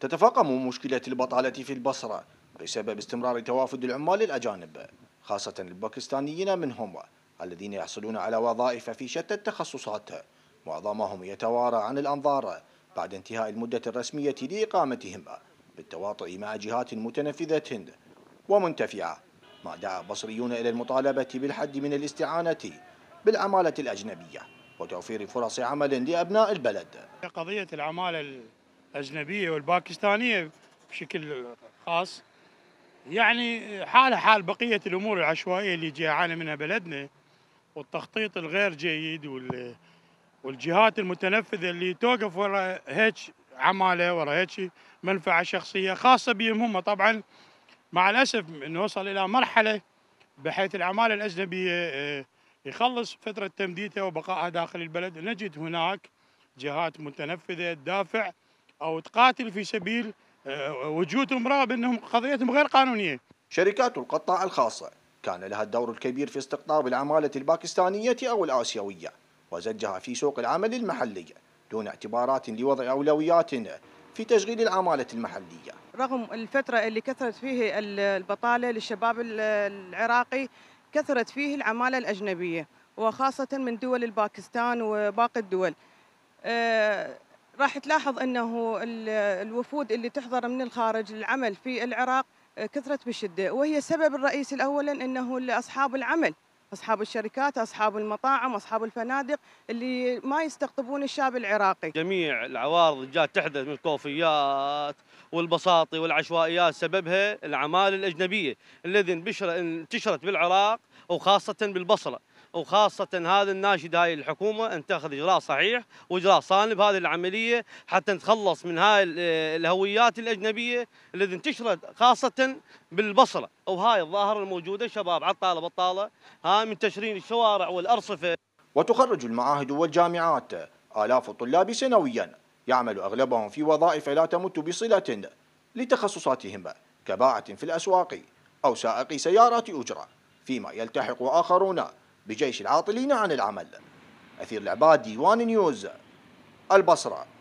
تتفاقم مشكلة البطالة في البصرة بسبب استمرار توافد العمال الأجانب خاصة الباكستانيين منهم الذين يحصلون على وظائف في شتى التخصصات معظمهم يتوارى عن الأنظار بعد انتهاء المدة الرسمية لإقامتهم بالتواطئ مع جهات متنفذة ومنتفعة ما دعا بصريون إلى المطالبة بالحد من الاستعانة بالعمالة الأجنبية وتوفير فرص عمل لأبناء البلد قضية العمالة الأجنبية والباكستانية بشكل خاص يعني حالها حال بقية الأمور العشوائية اللي جاي يعاني منها بلدنا والتخطيط الغير جيد وال والجهات المتنفذة اللي توقف وراء هيك عمالة وراء هيك منفعة شخصية خاصة بهم هم طبعا مع الأسف نوصل إلى مرحلة بحيث العمالة الأجنبية آه، يخلص فترة تمديدها وبقائها داخل البلد نجد هناك جهات متنفذة تدافع او تقاتل في سبيل آه، وجود امراه بانهم قضيتهم غير قانونيه. شركات القطاع الخاصه كان لها الدور الكبير في استقطاب العماله الباكستانيه او الاسيويه وزجها في سوق العمل المحلي دون اعتبارات لوضع اولويات في تشغيل العماله المحليه. رغم الفتره اللي كثرت فيه البطاله للشباب العراقي كثرت فيه العماله الاجنبيه وخاصه من دول الباكستان وباقي الدول. أه راح تلاحظ أنه الوفود اللي تحضر من الخارج للعمل في العراق آه، كثرت بشدة وهي السبب الرئيسي الأولا أنه أصحاب العمل اصحاب الشركات، اصحاب المطاعم، اصحاب الفنادق اللي ما يستقطبون الشاب العراقي. جميع العوارض اللي جات تحدث من الكوفيات والبساطي والعشوائيات سببها العماله الاجنبيه الذي انتشرت بالعراق وخاصه بالبصره. وخاصة هذا الناشد هاي الحكومة أن تأخذ إجراء صحيح وإجراء صانب هذه العملية حتى نتخلص من هاي الهويات الأجنبية التي انتشرت خاصة بالبصرة وهاي الظاهرة الموجودة شباب عطالة بطالة ها منتشرين الشوارع والأرصفة وتخرج المعاهد والجامعات آلاف الطلاب سنويا يعمل أغلبهم في وظائف لا تمت بصلة لتخصصاتهم كباعة في الأسواق أو سائقي سيارات أجرة فيما يلتحق آخرون بجيش العاطلين عن العمل أثير العباد ديوان نيوز البصرة